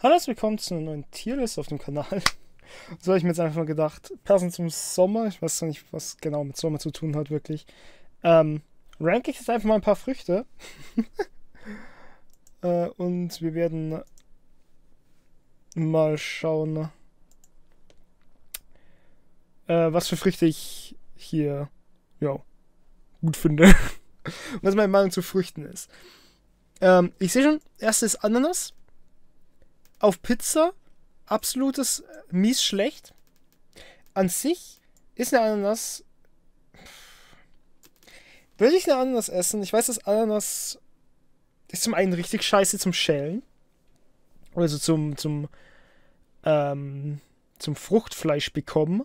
Hallo willkommen zu einer neuen Tierlist auf dem Kanal. So habe ich mir jetzt einfach mal gedacht, passend zum Sommer, ich weiß noch nicht, was genau mit Sommer zu tun hat wirklich, ähm, ranke ich jetzt einfach mal ein paar Früchte. äh, und wir werden mal schauen, äh, was für Früchte ich hier, ja, gut finde. was meine Meinung zu Früchten ist. Ähm, ich sehe schon, erstes Ananas auf Pizza absolutes äh, mies schlecht. An sich ist eine Ananas. Würde ich eine Ananas essen? Ich weiß, dass Ananas ist zum einen richtig scheiße zum Schälen. Also zum, zum, ähm, zum Fruchtfleisch bekommen.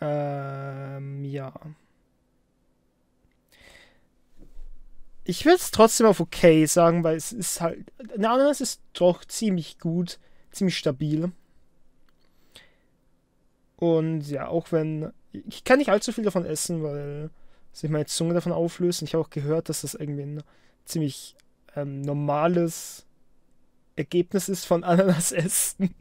Ähm, ja. Ich würde es trotzdem auf okay sagen, weil es ist halt. Eine Ananas ist doch ziemlich gut, ziemlich stabil. Und ja, auch wenn. Ich kann nicht allzu viel davon essen, weil sich meine Zunge davon auflöst. Und ich habe auch gehört, dass das irgendwie ein ziemlich ähm, normales Ergebnis ist von Ananas essen.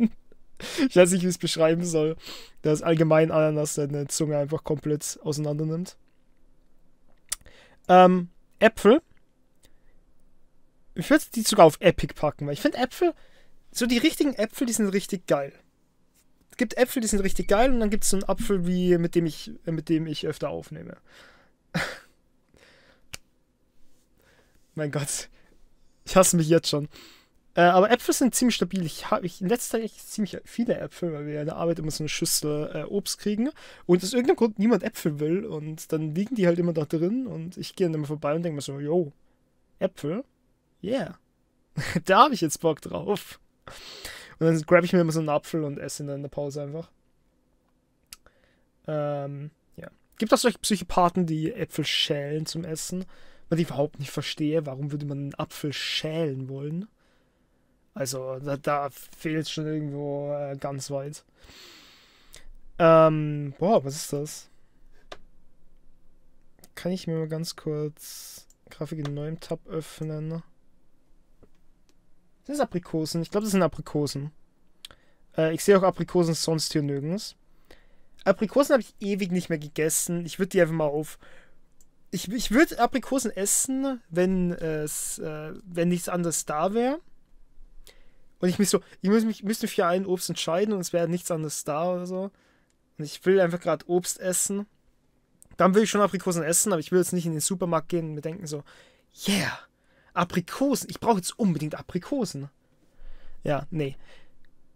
ich weiß nicht, wie ich es beschreiben soll. Dass allgemein Ananas deine Zunge einfach komplett auseinander nimmt. Ähm, Äpfel ich würde die sogar auf Epic packen, weil ich finde Äpfel, so die richtigen Äpfel, die sind richtig geil. Es gibt Äpfel, die sind richtig geil und dann gibt es so einen Apfel, wie, mit, dem ich, äh, mit dem ich öfter aufnehme. mein Gott. Ich hasse mich jetzt schon. Äh, aber Äpfel sind ziemlich stabil. Ich habe ich in letzter Zeit echt ziemlich viele Äpfel, weil wir in der Arbeit immer so eine Schüssel äh, Obst kriegen und aus irgendeinem Grund niemand Äpfel will und dann liegen die halt immer da drin und ich gehe dann immer vorbei und denke mir so, yo, Äpfel yeah, da habe ich jetzt Bock drauf. Und dann grab ich mir immer so einen Apfel und esse ihn dann in der Pause einfach. Ähm, ja. Gibt auch solche Psychopathen, die Äpfel schälen zum Essen, weil ich überhaupt nicht verstehe, warum würde man einen Apfel schälen wollen. Also da, da fehlt schon irgendwo äh, ganz weit. Ähm, boah, was ist das? Kann ich mir mal ganz kurz Grafik in neuem Tab öffnen? Sind das Aprikosen? Ich glaube, das sind Aprikosen. Äh, ich sehe auch Aprikosen sonst hier nirgends. Aprikosen habe ich ewig nicht mehr gegessen. Ich würde die einfach mal auf. Ich, ich würde Aprikosen essen, wenn es, äh, wenn nichts anderes da wäre. Und ich müsste ich müsste mich müsste für ein Obst entscheiden und es wäre nichts anderes da oder so. Und ich will einfach gerade Obst essen. Dann will ich schon Aprikosen essen, aber ich will jetzt nicht in den Supermarkt gehen und mir denken so, yeah, Aprikosen. Ich brauche jetzt unbedingt Aprikosen. Ja, nee.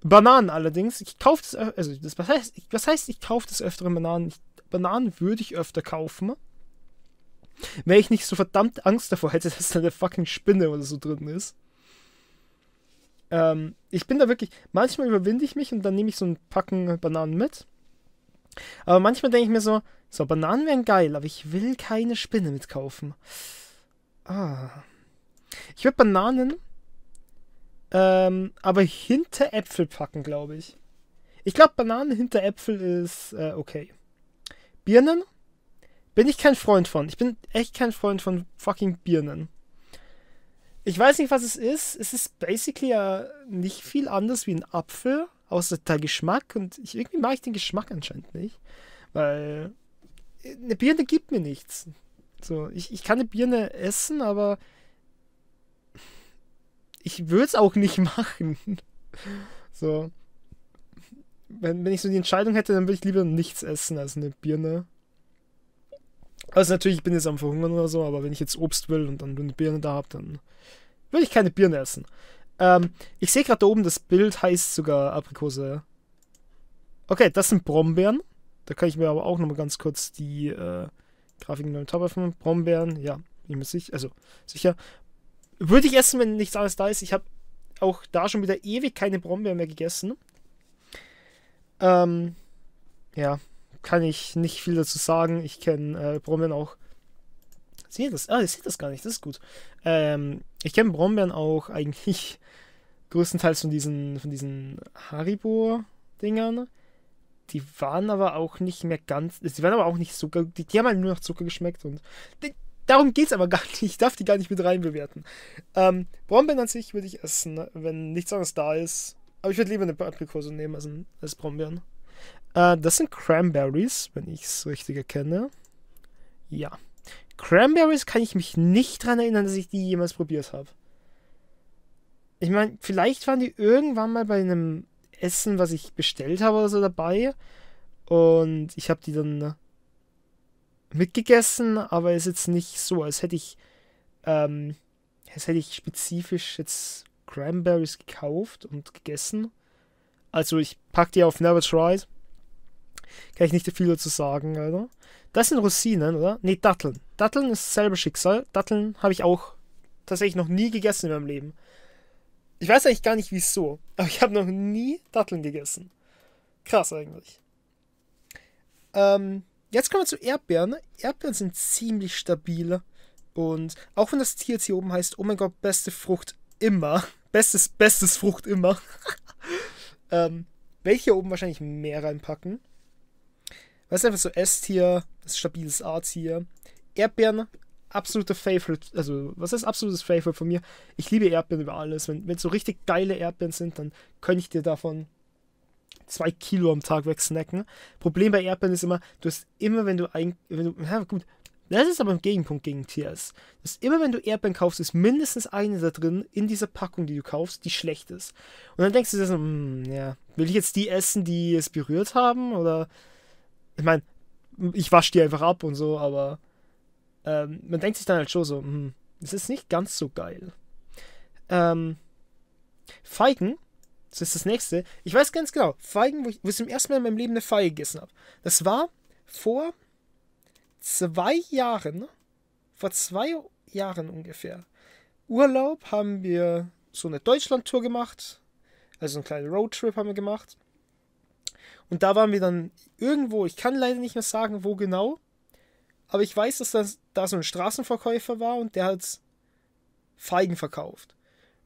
Bananen allerdings. Ich kaufe das, also das, was heißt, ich, was heißt, ich kaufe das öfteren Bananen? Ich, Bananen würde ich öfter kaufen. Wenn ich nicht so verdammt Angst davor hätte, dass da eine fucking Spinne oder so drin ist. Ähm, ich bin da wirklich, manchmal überwinde ich mich und dann nehme ich so ein Packen Bananen mit. Aber manchmal denke ich mir so, so, Bananen wären geil, aber ich will keine Spinne mitkaufen. Ah. Ich würde Bananen, ähm, aber hinter Äpfel packen, glaube ich. Ich glaube, Bananen hinter Äpfel ist äh, okay. Birnen bin ich kein Freund von. Ich bin echt kein Freund von fucking Birnen. Ich weiß nicht, was es ist. Es ist basically ja nicht viel anders wie ein Apfel, außer der Geschmack. Und ich, irgendwie mag ich den Geschmack anscheinend nicht. Weil eine Birne gibt mir nichts. So, ich, ich kann eine Birne essen, aber ich würde es auch nicht machen. So. Wenn, wenn ich so die Entscheidung hätte, dann würde ich lieber nichts essen als eine Birne. Also natürlich, ich bin jetzt am Verhungern oder so, aber wenn ich jetzt Obst will und dann nur eine Birne da habe, dann würde ich keine Birne essen. Ähm, ich sehe gerade da oben, das Bild heißt sogar Aprikose. Okay, das sind Brombeeren. Da kann ich mir aber auch nochmal ganz kurz die äh, Grafiken neu Tab öffnen. Brombeeren, ja, ich bin mir sicher. Also sicher. Würde ich essen, wenn nichts anderes da ist. Ich habe auch da schon wieder ewig keine Brombeeren mehr gegessen. Ähm, ja, kann ich nicht viel dazu sagen. Ich kenne äh, Brombeeren auch. Sehe das? Ah, ihr seht das gar nicht. Das ist gut. Ähm, ich kenne Brombeeren auch eigentlich größtenteils von diesen, von diesen Haribo-Dingern. Die waren aber auch nicht mehr ganz. Die waren aber auch nicht Zucker. Die, die haben halt nur nach Zucker geschmeckt und. Die, Darum geht es aber gar nicht. Ich darf die gar nicht mit rein bewerten. Ähm, Brombeeren an sich würde ich essen, wenn nichts anderes da ist. Aber ich würde lieber eine Aprikose nehmen als, als Brombeeren. Äh, das sind Cranberries, wenn ich es richtig erkenne. Ja. Cranberries kann ich mich nicht daran erinnern, dass ich die jemals probiert habe. Ich meine, vielleicht waren die irgendwann mal bei einem Essen, was ich bestellt habe oder so dabei. Und ich habe die dann mitgegessen, aber ist jetzt nicht so, als hätte ich, ähm, als hätte ich spezifisch jetzt Cranberries gekauft und gegessen. Also ich pack die auf Never Tried. Kann ich nicht viel dazu sagen, Alter. Das sind Rosinen, oder? Ne, Datteln. Datteln ist dasselbe Schicksal. Datteln habe ich auch tatsächlich noch nie gegessen in meinem Leben. Ich weiß eigentlich gar nicht wieso, aber ich habe noch nie Datteln gegessen. Krass eigentlich. Ähm, Jetzt kommen wir zu Erdbeeren. Ne? Erdbeeren sind ziemlich stabil. Und auch wenn das Tier jetzt hier oben heißt, oh mein Gott, beste Frucht immer. Bestes, bestes Frucht immer. ähm, werde hier oben wahrscheinlich mehr reinpacken. Weil es einfach so S-Tier, das stabiles A-Tier. Erdbeeren, absolute Favorite. Also, was ist absolutes Favorite von mir? Ich liebe Erdbeeren über alles. Wenn es so richtig geile Erdbeeren sind, dann könnte ich dir davon zwei Kilo am Tag wegsnacken. Problem bei Erdbeeren ist immer, du hast immer, wenn du ein, wenn du, ja gut, das ist aber ein Gegenpunkt gegen TS. Dass immer wenn du Erdbeeren kaufst, ist mindestens eine da drin in dieser Packung, die du kaufst, die schlecht ist. Und dann denkst du dir so, mm, ja, will ich jetzt die essen, die es berührt haben? Oder ich meine, ich wasche die einfach ab und so, aber ähm, man denkt sich dann halt schon so, mm, das ist nicht ganz so geil. Ähm, Feigen das ist das nächste. Ich weiß ganz genau, Feigen, wo ich, wo ich zum ersten Mal in meinem Leben eine Feige gegessen habe. Das war vor zwei Jahren, ne? vor zwei Jahren ungefähr. Urlaub haben wir so eine Deutschland-Tour gemacht. Also einen kleinen Roadtrip haben wir gemacht. Und da waren wir dann irgendwo, ich kann leider nicht mehr sagen, wo genau, aber ich weiß, dass das, da so ein Straßenverkäufer war und der hat Feigen verkauft.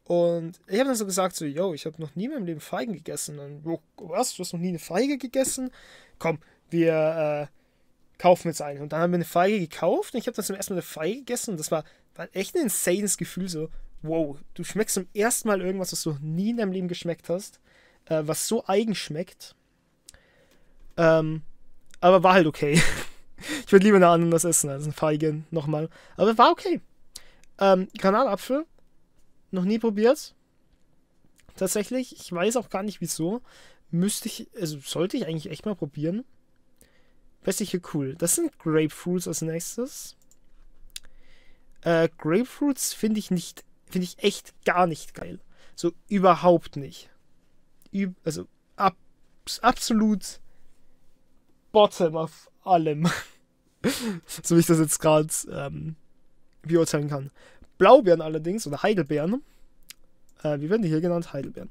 Und ich habe dann so gesagt, so, yo, ich habe noch nie in meinem Leben Feigen gegessen. Und was, du hast noch nie eine Feige gegessen? Komm, wir äh, kaufen jetzt eine. Und dann haben wir eine Feige gekauft und ich habe dann zum ersten Mal eine Feige gegessen. Und das war, war echt ein insanes Gefühl, so, wow, du schmeckst zum ersten Mal irgendwas, was du noch nie in deinem Leben geschmeckt hast, äh, was so eigen schmeckt. Ähm, aber war halt okay. ich würde lieber eine anders essen als eine Feige, nochmal. Aber war okay. Ähm, Granatapfel noch nie probiert. Tatsächlich. Ich weiß auch gar nicht wieso. Müsste ich, also sollte ich eigentlich echt mal probieren. Wäre sicher cool. Das sind Grapefruits als nächstes. Äh, Grapefruits finde ich nicht, finde ich echt gar nicht geil. So überhaupt nicht. Üb also ab absolut bottom auf allem. so wie ich das jetzt gerade ähm, beurteilen kann. Blaubeeren allerdings, oder Heidelbeeren, äh, wie werden die hier genannt? Heidelbeeren.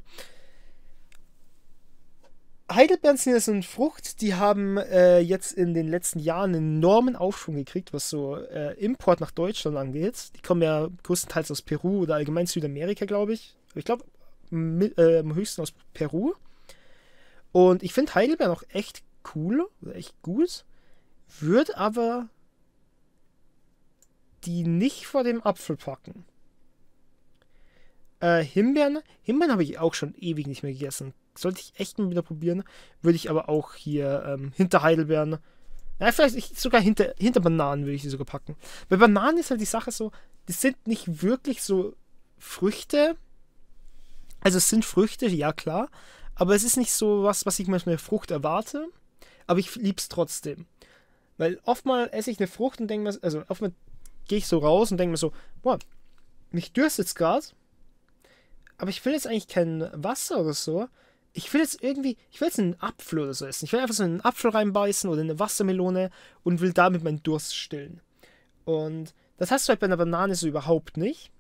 Heidelbeeren sind jetzt eine Frucht, die haben äh, jetzt in den letzten Jahren einen enormen Aufschwung gekriegt, was so äh, Import nach Deutschland angeht. Die kommen ja größtenteils aus Peru oder allgemein Südamerika, glaube ich. Ich glaube, äh, am höchsten aus Peru. Und ich finde Heidelbeeren auch echt cool, echt gut. Würde aber die nicht vor dem Apfel packen. Äh, Himbeeren. Himbeeren habe ich auch schon ewig nicht mehr gegessen. Sollte ich echt mal wieder probieren. Würde ich aber auch hier ähm, hinter Heidelbeeren. Na, vielleicht ich, sogar hinter, hinter Bananen würde ich die sogar packen. Bei Bananen ist halt die Sache so, die sind nicht wirklich so Früchte. Also es sind Früchte, ja klar. Aber es ist nicht so was, was ich manchmal Frucht erwarte. Aber ich lieb's trotzdem. Weil oftmal esse ich eine Frucht und denke mir, also oftmal gehe ich so raus und denke mir so, boah, mich dürstet's gerade. aber ich will jetzt eigentlich kein Wasser oder so. Ich will jetzt irgendwie, ich will jetzt einen Apfel oder so essen. Ich will einfach so einen Apfel reinbeißen oder eine Wassermelone und will damit meinen Durst stillen. Und das hast du halt bei einer Banane so überhaupt nicht.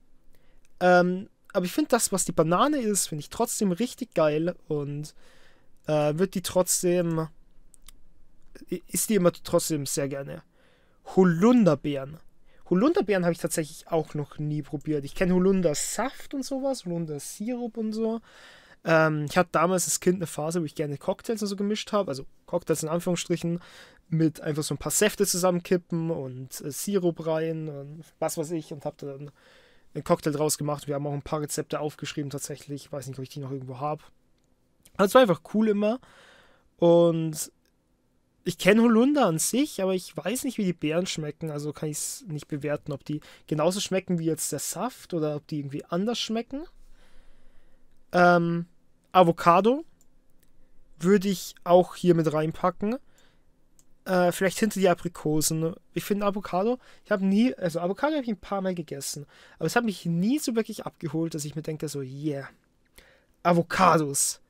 Ähm, aber ich finde das, was die Banane ist, finde ich trotzdem richtig geil und äh, wird die trotzdem, ist die immer trotzdem sehr gerne. Holunderbeeren Holunderbeeren habe ich tatsächlich auch noch nie probiert. Ich kenne Holundersaft und sowas, Holundersirup und so. Ähm, ich hatte damals als Kind eine Phase, wo ich gerne Cocktails und so gemischt habe, also Cocktails in Anführungsstrichen, mit einfach so ein paar Säfte zusammenkippen und äh, Sirup rein und was weiß ich und habe dann einen Cocktail draus gemacht. Wir haben auch ein paar Rezepte aufgeschrieben tatsächlich. Ich weiß nicht, ob ich die noch irgendwo habe. Also es war einfach cool immer. Und ich kenne Holunder an sich, aber ich weiß nicht, wie die Beeren schmecken. Also kann ich es nicht bewerten, ob die genauso schmecken wie jetzt der Saft oder ob die irgendwie anders schmecken. Ähm, Avocado würde ich auch hier mit reinpacken. Äh, vielleicht hinter die Aprikosen. Ich finde Avocado, ich habe nie, also Avocado habe ich ein paar Mal gegessen, aber es hat mich nie so wirklich abgeholt, dass ich mir denke, so, yeah, Avocados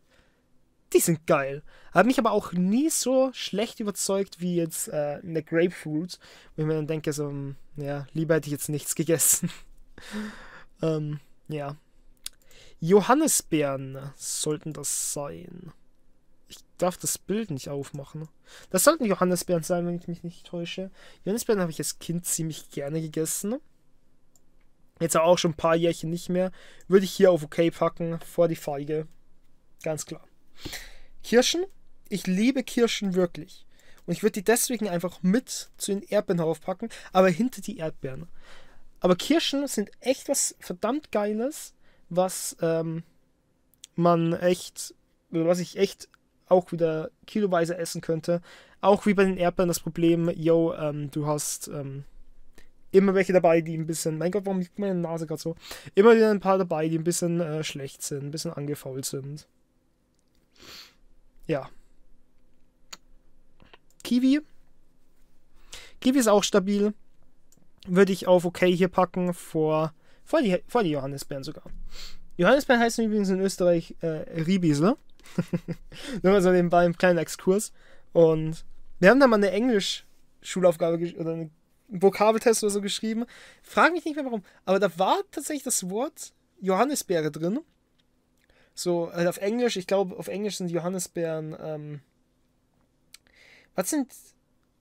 die sind geil. Hat mich aber auch nie so schlecht überzeugt wie jetzt äh, eine Grapefruit, wo ich mir dann denke, so, hm, ja, lieber hätte ich jetzt nichts gegessen. ähm, ja. Johannisbeeren sollten das sein. Ich darf das Bild nicht aufmachen. Das sollten Johannisbeeren sein, wenn ich mich nicht täusche. Johannisbeeren habe ich als Kind ziemlich gerne gegessen. Jetzt auch schon ein paar Jährchen nicht mehr. Würde ich hier auf OK packen, vor die Feige. Ganz klar. Kirschen, ich liebe Kirschen wirklich. Und ich würde die deswegen einfach mit zu den Erdbeeren aufpacken, aber hinter die Erdbeeren. Aber Kirschen sind echt was verdammt Geiles, was ähm, man echt, was ich echt auch wieder kiloweise essen könnte. Auch wie bei den Erdbeeren das Problem, yo, ähm, du hast ähm, immer welche dabei, die ein bisschen, mein Gott, warum liegt meine Nase gerade so? Immer wieder ein paar dabei, die ein bisschen äh, schlecht sind, ein bisschen angefault sind ja. Kiwi. Kiwi ist auch stabil. Würde ich auf okay hier packen vor, vor, die, vor die Johannisbeeren sogar. Johannisbeeren heißen übrigens in Österreich äh, Riebisler. Nur mal so nebenbei im kleinen Exkurs. Und wir haben da mal eine Englisch-Schulaufgabe oder einen Vokabeltest oder so geschrieben. Frag mich nicht mehr warum. Aber da war tatsächlich das Wort Johannisbeere drin. So, also auf Englisch, ich glaube, auf Englisch sind Johannisbeeren. Ähm, was sind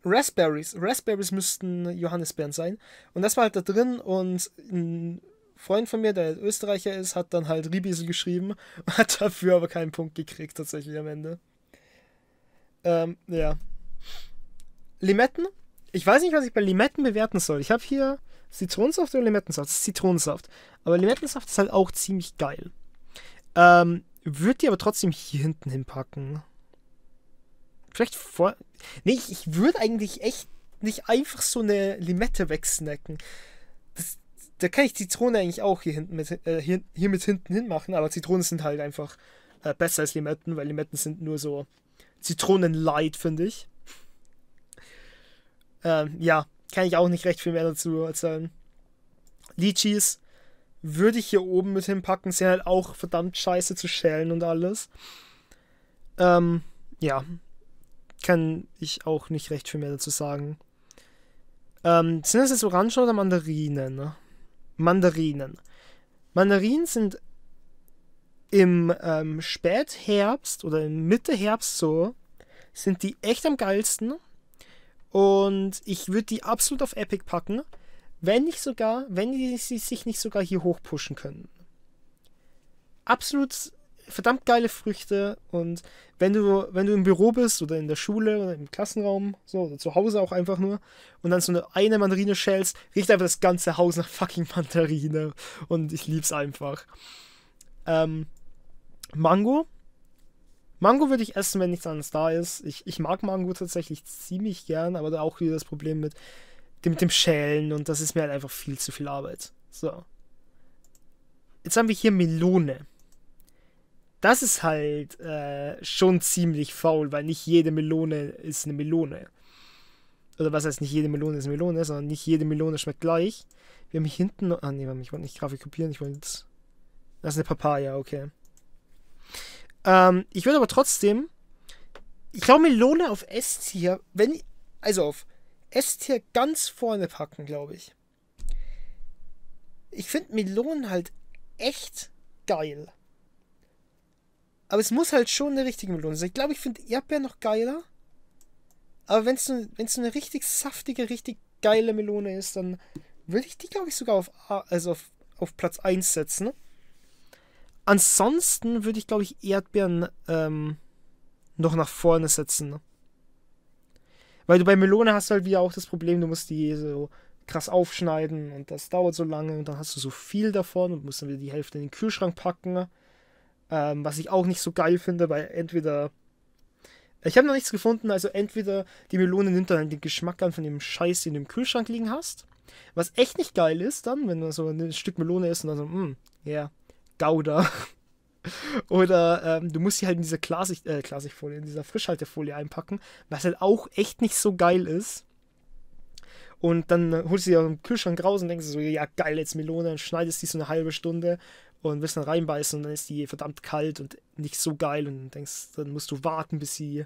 Raspberries? Raspberries müssten Johannisbeeren sein. Und das war halt da drin und ein Freund von mir, der Österreicher ist, hat dann halt Riebesel geschrieben, hat dafür aber keinen Punkt gekriegt, tatsächlich am Ende. Ähm, ja. Limetten? Ich weiß nicht, was ich bei Limetten bewerten soll. Ich habe hier Zitronensaft oder Limettensaft? Das ist Zitronensaft. Aber Limettensaft ist halt auch ziemlich geil. Ähm, würde die aber trotzdem hier hinten hinpacken. Vielleicht vor. Nee, ich, ich würde eigentlich echt nicht einfach so eine Limette wegsnacken. Das, da kann ich Zitrone eigentlich auch hier hinten mit, äh, hier, hier mit hinten hinmachen, aber Zitronen sind halt einfach äh, besser als Limetten, weil Limetten sind nur so Zitronen-Light, finde ich. Ähm, ja, kann ich auch nicht recht viel mehr dazu erzählen. Litchis würde ich hier oben mit hinpacken. Sind halt auch verdammt scheiße zu schälen und alles. Ähm, ja. Kann ich auch nicht recht viel mehr dazu sagen. Ähm, sind das jetzt Orangen oder Mandarinen? Ne? Mandarinen. Mandarinen sind im ähm, Spätherbst oder im Mitte Herbst so, sind die echt am geilsten. Und ich würde die absolut auf Epic packen. Wenn nicht sogar, wenn die, sie sich nicht sogar hier hochpushen können. Absolut verdammt geile Früchte und wenn du, wenn du im Büro bist oder in der Schule oder im Klassenraum, so, oder zu Hause auch einfach nur, und dann so eine, eine Mandarine schälst, riecht einfach das ganze Haus nach fucking Mandarine. Und ich lieb's einfach. Ähm, Mango. Mango würde ich essen, wenn nichts anderes da ist. Ich, ich mag Mango tatsächlich ziemlich gern, aber da auch wieder das Problem mit, mit dem Schälen und das ist mir halt einfach viel zu viel Arbeit. So. Jetzt haben wir hier Melone. Das ist halt äh, schon ziemlich faul, weil nicht jede Melone ist eine Melone. Oder was heißt nicht jede Melone ist eine Melone, sondern nicht jede Melone schmeckt gleich. Wir haben hier hinten noch. Ah, nee, ich wollte nicht Grafik kopieren, ich wollte. Das ist eine Papaya, okay. Ähm, ich würde aber trotzdem. Ich glaube, Melone auf s hier, wenn. Also auf S-Tier ganz vorne packen, glaube ich. Ich finde Melonen halt echt geil. Aber es muss halt schon eine richtige Melone sein. Ich glaube, ich finde Erdbeeren noch geiler. Aber wenn es so, so eine richtig saftige, richtig geile Melone ist, dann würde ich die, glaube ich, sogar auf, also auf, auf Platz 1 setzen. Ansonsten würde ich, glaube ich, Erdbeeren ähm, noch nach vorne setzen. Weil du bei Melone hast halt wieder auch das Problem, du musst die so krass aufschneiden und das dauert so lange und dann hast du so viel davon und musst dann wieder die Hälfte in den Kühlschrank packen. Ähm, was ich auch nicht so geil finde, weil entweder. Ich habe noch nichts gefunden, also entweder die Melone nimmt dann den Geschmack an von dem Scheiß, den du im Kühlschrank liegen hast. Was echt nicht geil ist dann, wenn man so ein Stück Melone isst und dann so, mh, hm, ja, yeah, Gouda. Oder ähm, du musst sie halt in diese Klassik, äh, Klassikfolie, in dieser Frischhaltefolie einpacken, was halt auch echt nicht so geil ist. Und dann äh, holst du sie aus dem Kühlschrank raus und denkst so, ja geil, jetzt Melone, dann schneidest du die so eine halbe Stunde und willst dann reinbeißen und dann ist die verdammt kalt und nicht so geil und denkst, dann musst du warten, bis sie,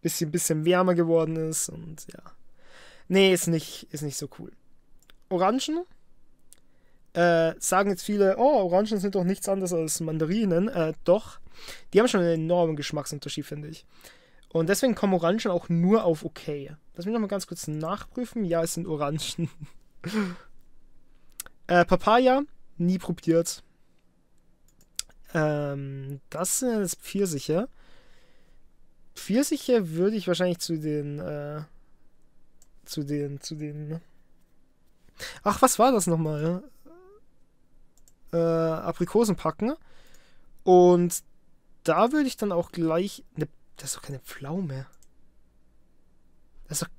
bis sie ein bisschen wärmer geworden ist und ja. Nee, ist nicht, ist nicht so cool. Orangen äh, sagen jetzt viele, oh, Orangen sind doch nichts anderes als Mandarinen. Äh, doch, die haben schon einen enormen Geschmacksunterschied, finde ich. Und deswegen kommen Orangen auch nur auf okay. Lass mich nochmal ganz kurz nachprüfen. Ja, es sind Orangen. äh, Papaya, nie probiert. Ähm, das sind jetzt Pfirsiche. Pfirsiche würde ich wahrscheinlich zu den, äh, zu den, zu den. Ne? Ach, was war das nochmal? äh, Aprikosen packen. Und da würde ich dann auch gleich. Ne, das ist doch keine Pflaume. Das ist doch.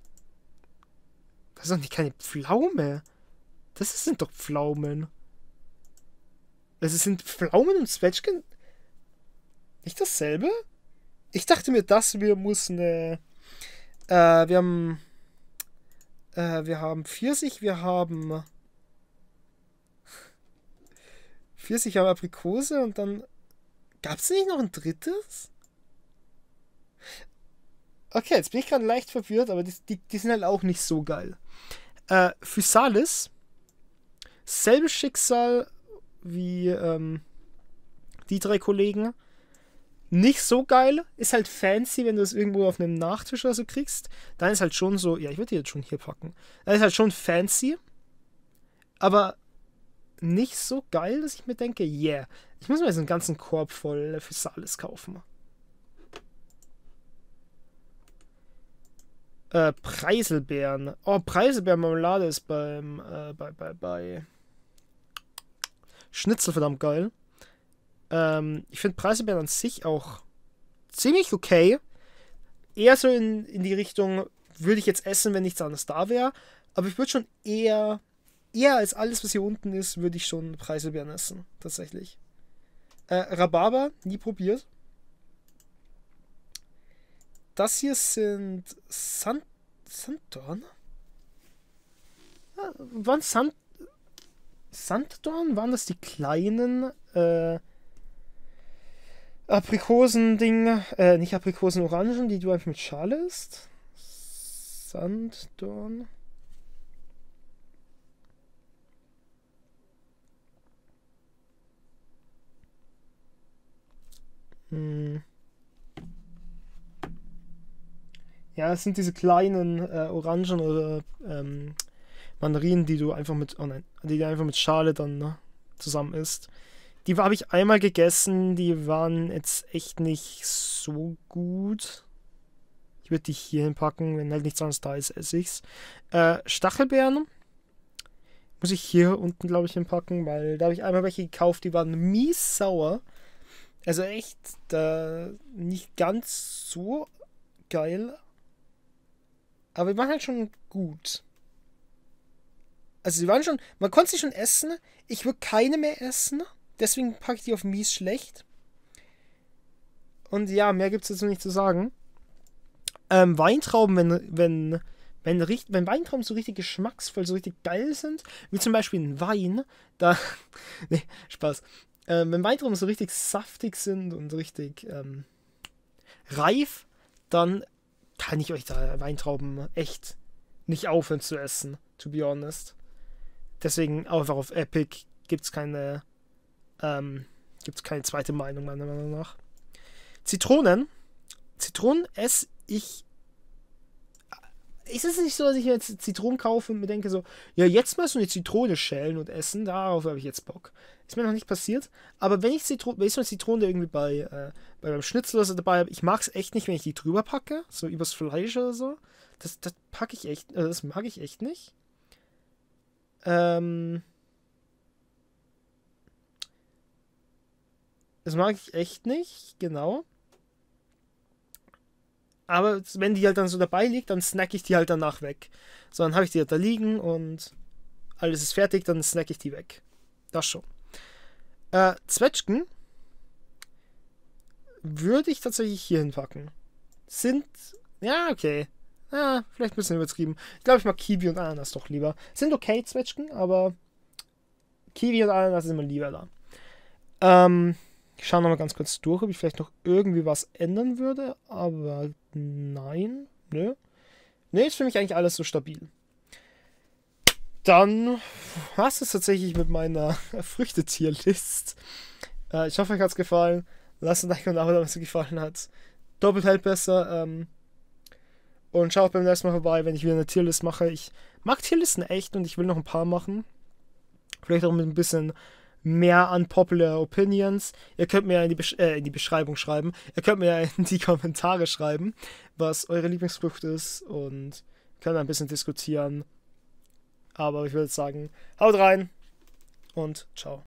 Das ist doch nicht keine Pflaume. Das sind doch Pflaumen. Also sind Pflaumen und Zwetschgen nicht dasselbe? Ich dachte mir, dass wir müssen. eine. Äh, wir haben. Äh, wir haben Pfirsich, wir haben Pfirsich am Aprikose und dann. Gab es nicht noch ein drittes? Okay, jetzt bin ich gerade leicht verwirrt, aber die, die, die, sind halt auch nicht so geil. Äh, Physalis, selbes Schicksal wie ähm, die drei Kollegen. Nicht so geil, ist halt fancy, wenn du es irgendwo auf einem Nachtisch oder so kriegst. Dann ist halt schon so, ja, ich würde die jetzt schon hier packen. Dann ist halt schon fancy, aber nicht so geil, dass ich mir denke, yeah, ich muss mir jetzt einen ganzen Korb voll Physalis kaufen. Äh, Preiselbeeren. Oh, Preiselbeermarmelade ist beim, äh, bei, bei, bei Schnitzel verdammt geil. Ähm, ich finde Preiselbeeren an sich auch ziemlich okay. Eher so in, in die Richtung, würde ich jetzt essen, wenn nichts anderes da wäre. Aber ich würde schon eher eher als alles, was hier unten ist, würde ich schon Preiselbeeren essen. Tatsächlich. Äh, Rhabarber, nie probiert. Das hier sind Sand Sanddorn? Ja, ah, waren Sand Sanddorn? Waren das die kleinen äh, Aprikosen-Ding? Äh, nicht Aprikosen, Orangen, die du einfach mit Schale isst? Sanddorn. Hm. Ja, es sind diese kleinen äh, Orangen oder ähm, Mandarinen, die du einfach mit, oh nein, die einfach mit Schale dann ne, zusammen isst. Die habe ich einmal gegessen, die waren jetzt echt nicht so gut. Ich würde die hier hinpacken, wenn halt nichts anderes da ist, esse ich's. Äh, Stachelbeeren muss ich hier unten, glaube ich, hinpacken, weil da habe ich einmal welche gekauft, die waren mies sauer. Also echt da nicht ganz so geil. Aber wir waren halt schon gut. Also sie waren schon, man konnte sie schon essen. Ich würde keine mehr essen. Deswegen packe ich die auf mies schlecht. Und ja, mehr gibt es dazu nicht zu sagen. Ähm, Weintrauben, wenn, wenn, wenn, richtig, wenn Weintrauben so richtig geschmacksvoll, so richtig geil sind, wie zum Beispiel ein Wein, da. nee, Spaß. Ähm, wenn Weintrauben so richtig saftig sind und richtig ähm, reif, dann kann ich euch da Weintrauben echt nicht aufhören zu essen, to be honest. Deswegen einfach auf Epic gibt es keine, ähm, keine zweite Meinung, meiner Meinung nach. Zitronen. Zitronen esse ich ist es nicht so, dass ich jetzt Zitronen kaufe und mir denke so, ja, jetzt mal so eine Zitrone schälen und essen, darauf habe ich jetzt Bock. Ist mir noch nicht passiert. Aber wenn ich Zitronen, wenn ich so eine Zitrone irgendwie bei, äh, bei meinem Schnitzel oder so dabei habe, ich mag es echt nicht, wenn ich die drüber packe, so übers Fleisch oder so. Das, das packe ich echt, äh, das mag ich echt nicht. Ähm. Das mag ich echt nicht, genau. Aber wenn die halt dann so dabei liegt, dann snack ich die halt danach weg. So, dann habe ich die halt da liegen und alles ist fertig, dann snack ich die weg. Das schon. Äh, Zwetschgen würde ich tatsächlich hier hinpacken. Sind, ja, okay. Ja, vielleicht ein bisschen übertrieben. Ich glaube, ich mag Kiwi und Ananas doch lieber. Sind okay Zwetschgen, aber Kiwi und Ananas sind immer lieber da. Ähm, ich schaue nochmal ganz kurz durch, ob ich vielleicht noch irgendwie was ändern würde, aber nein, nö. Ne, ist für mich eigentlich alles so stabil. Dann war es tatsächlich mit meiner Früchtetierlist. Äh, ich hoffe, euch hat es gefallen. Lasst ein Like und ein Abo da, wenn es euch gefallen hat. Doppelt hält besser. Ähm, und schaut beim nächsten Mal vorbei, wenn ich wieder eine Tierlist mache. Ich mag Tierlisten echt und ich will noch ein paar machen. Vielleicht auch mit ein bisschen mehr unpopular opinions. Ihr könnt mir in die, Besch äh, in die Beschreibung schreiben. Ihr könnt mir in die Kommentare schreiben, was eure Lieblingsfrucht ist und können ein bisschen diskutieren. Aber ich würde sagen, haut rein und ciao.